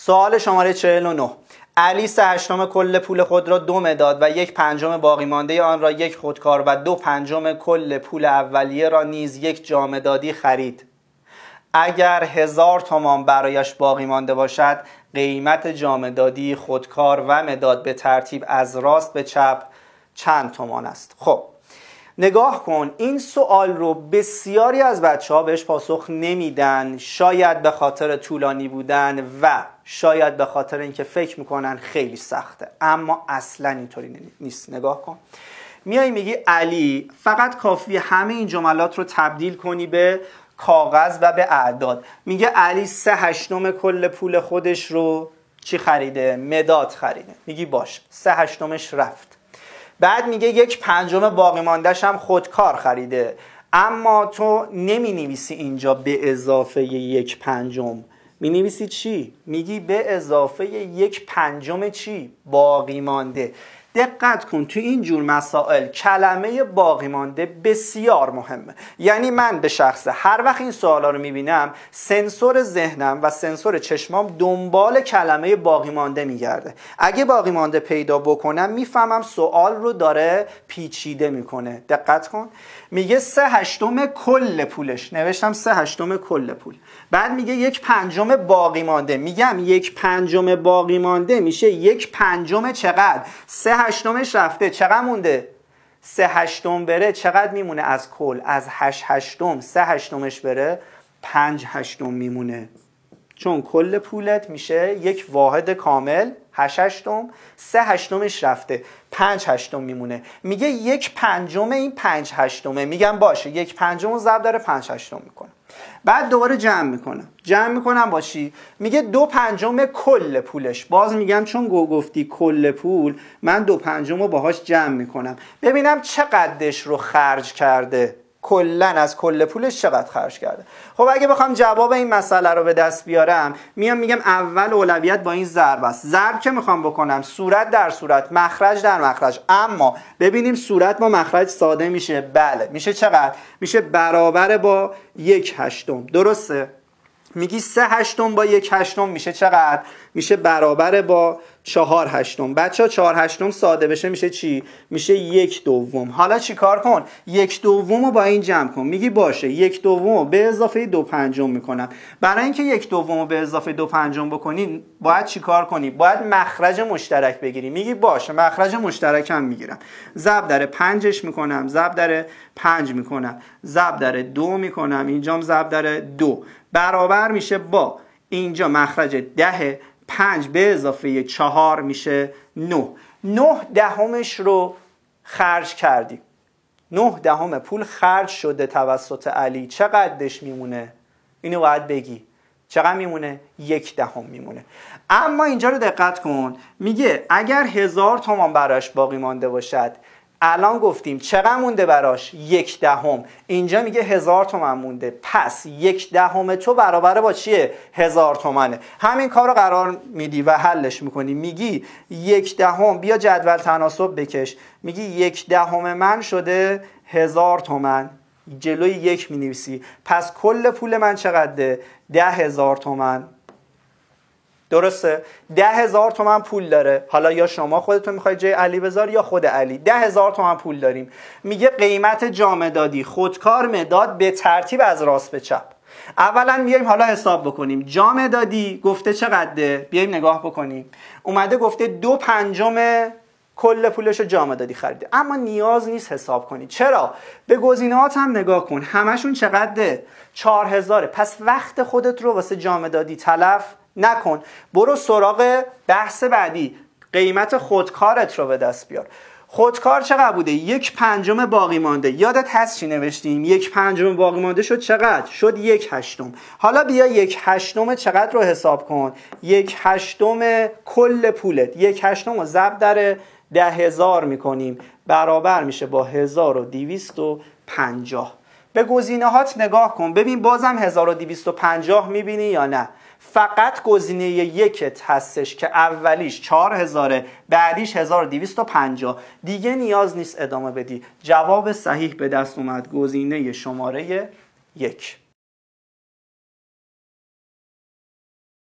سوال شماره 49 علی سه هشتم کل پول خود را دو مداد و یک پنجم باقی مانده آن را یک خودکار و دو پنجم کل پول اولیه را نیز یک جامدادی خرید اگر هزار تومان برایش باقی مانده باشد قیمت جامدادی خودکار و مداد به ترتیب از راست به چپ چند تومان است خب نگاه کن این سوال رو بسیاری از بچه ها بهش پاسخ نمیدن شاید به خاطر طولانی بودن و شاید به خاطر اینکه فکر میکنن خیلی سخته اما اصلا اینطوری نیست نگاه کن میای میگی علی فقط کافی همه این جملات رو تبدیل کنی به کاغذ و به اعداد میگه علی سه هشتم کل پول خودش رو چی خریده؟ مداد خریده میگی باش سه هشتمش رفت بعد میگه یک پنجم باقی ماندهش هم خودکار خریده اما تو نمی نویسی اینجا به اضافه یک پنجم می نویسی چی؟ میگی به اضافه یک پنجم چی؟ باقی مانده دقت کن تو این جور مسائل کلمه باقی مانده بسیار مهمه یعنی من به شخصه هر وقت این سوالا رو میبینم سنسور ذهنم و سنسور چشمام دنبال کلمه باقی مانده میگرده اگه باقی مانده پیدا بکنم میفهمم سوال رو داره پیچیده میکنه دقت کن میگه سه هشتم کل پولش نوشتم سه هشتم کل پول بعد میگه یک پنجم باقی مانده میگم یک پنجم باقی مانده میشه یک پنجم چقدر سه هشتمش رفته چقدر مونده سه هشتم بره چقدر میمونه از کل از هشت هشتم سه هشتمش بره پنج هشتم میمونه چون کل پولت میشه یک واحد کامل هشت هشتم سه هشتمش رفته پنج هشتم میمونه میگه یک پنجم این پنج هشتمه میگم باشه یک پنجم زب داره پنج هشتم میکنه بعد دوباره جمع میکنم جمع میکنم باشی، میگه دو پنجم کل پولش باز میگم چون گفتی کل پول من دو پنجم رو باهاش جمع میکنم ببینم چقدرش رو خرج کرده کلا از کل پولش چقدر خرج کرده خب اگه بخوام جواب این مسئله رو به دست بیارم میام میگم اول اولویت با این ضرب است ضرب که میخوام بکنم صورت در صورت مخرج در مخرج اما ببینیم صورت با مخرج ساده میشه بله میشه چقدر میشه برابر با یک هشتم درسته میگی سه هشتم با یک هشتم میشه چقدر میشه برابر با چهار هشتم بچه ها چهار هشتم ساده بشه میشه چی؟ میشه یک دوم حالا چی کار کن؟ یک دوم رو با این جمع کن میگی باشه یک دوم رو به اضافه دو پنجم میکنم برای اینکه یک دوم رو به اضافه دو پنجم بکنی باید کار کنی؟ باید مخرج مشترک بگیری میگی باشه مخرج مشترکم میگیرم زب داره پنجش میکنم زب داره پنج میکنم زب داره دو میکنم اینجام زب داره دو برابر میشه با اینجا مخرج ده پنج به اضافه چهار میشه نه نه دهمش رو خرج کردی نه دهم پول خرج شده توسط علی چقدرش میمونه اینو باید بگی چقدر میمونه یک دهم میمونه اما اینجا رو دقت کن میگه اگر هزار تومان براش باقی مانده باشد الان گفتیم چقدر مونده براش یک دهم اینجا میگه هزار تومن مونده پس یک دهم تو برابر با چیه هزار تومنه همین کار رو قرار میدی و حلش میکنی میگی یک دهم بیا جدول تناسب بکش میگی یک دهم من شده هزار تومن جلوی یک می مینویسی پس کل پول من چقدره ده هزار تومن درسته ده هزار تومن پول داره حالا یا شما خودتون میخوای جای علی بذار یا خود علی ده هزار تومن پول داریم میگه قیمت جامدادی خودکار مداد به ترتیب از راست به چپ اولا بیایم حالا حساب بکنیم جام دادی گفته چقدره بیایم نگاه بکنیم اومده گفته دو پنجم کل پولش رو دادی خریده اما نیاز نیست حساب کنی چرا به گزینه‌هات هم نگاه کن همشون چقدره 4000 پس وقت خودت رو واسه جام دادی تلف نکن برو سراغ بحث بعدی قیمت خودکارت رو به دست بیار خودکار چقدر بوده یک پنجم باقی مانده یادت هست چی نوشتیم یک پنجم باقی مانده شد چقدر شد یک هشتم حالا بیا یک هشتم چقدر رو حساب کن یک هشتم کل پولت یک هشتم رو در ده هزار میکنیم برابر میشه با هزار و دیویست و پنجاه به هات نگاه کن ببین بازم 1250 میبینی یا نه فقط گزینه یکت هستش که اولیش 4000 بعدیش 1250 دیگه نیاز نیست ادامه بدی جواب صحیح به دست اومد گزینه شماره یک